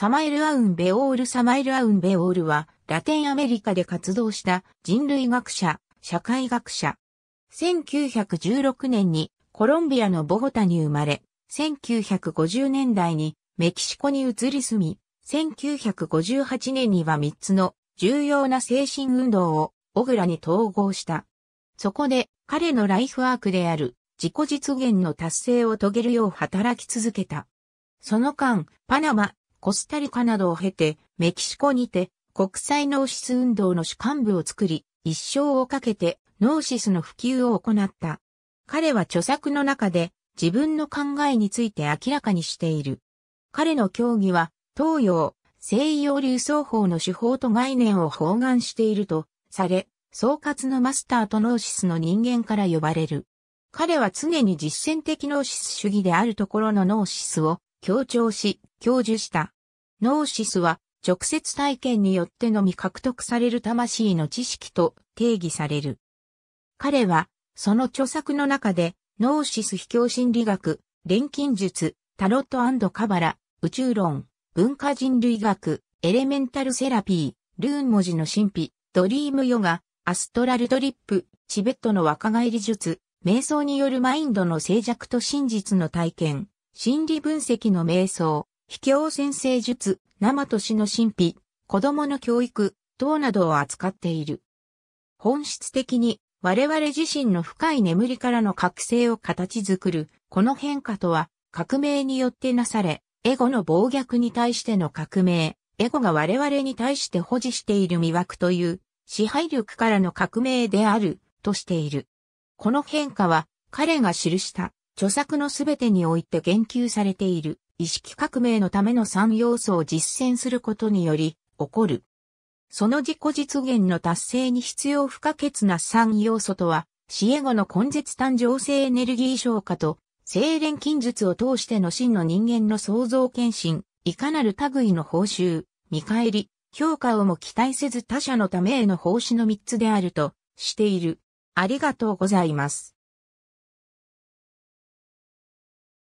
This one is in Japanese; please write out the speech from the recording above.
サマエル・アウン・ベオール・サマエル・アウン・ベオールは、ラテンアメリカで活動した人類学者、社会学者。1916年にコロンビアのボゴタに生まれ、1950年代にメキシコに移り住み、1958年には3つの重要な精神運動をオグラに統合した。そこで彼のライフワークである自己実現の達成を遂げるよう働き続けた。その間、パナマ、コスタリカなどを経て、メキシコにて、国際ノーシス運動の主幹部を作り、一生をかけてノーシスの普及を行った。彼は著作の中で自分の考えについて明らかにしている。彼の教義は東洋、西洋流双法の手法と概念を包含しているとされ、総括のマスターとノーシスの人間から呼ばれる。彼は常に実践的ノーシス主義であるところのノーシスを強調し、享受した。ノーシスは直接体験によってのみ獲得される魂の知識と定義される。彼は、その著作の中で、ノーシス秘境心理学、錬金術、タロットカバラ、宇宙論、文化人類学、エレメンタルセラピー、ルーン文字の神秘、ドリームヨガ、アストラルトリップ、チベットの若返り術、瞑想によるマインドの静寂と真実の体験、心理分析の瞑想、秘境先生術、生と死の神秘、子供の教育、等などを扱っている。本質的に我々自身の深い眠りからの覚醒を形作る、この変化とは革命によってなされ、エゴの暴虐に対しての革命、エゴが我々に対して保持している魅惑という支配力からの革命であるとしている。この変化は彼が記した著作のすべてにおいて言及されている。意識革命のための3要素を実践することにより、起こる。その自己実現の達成に必要不可欠な3要素とは、死へ後の根絶誕生性エネルギー消化と、精錬金術を通しての真の人間の創造献身、いかなる類の報酬、見返り、評価をも期待せず他者のためへの奉仕の3つであるとしている。ありがとうございます。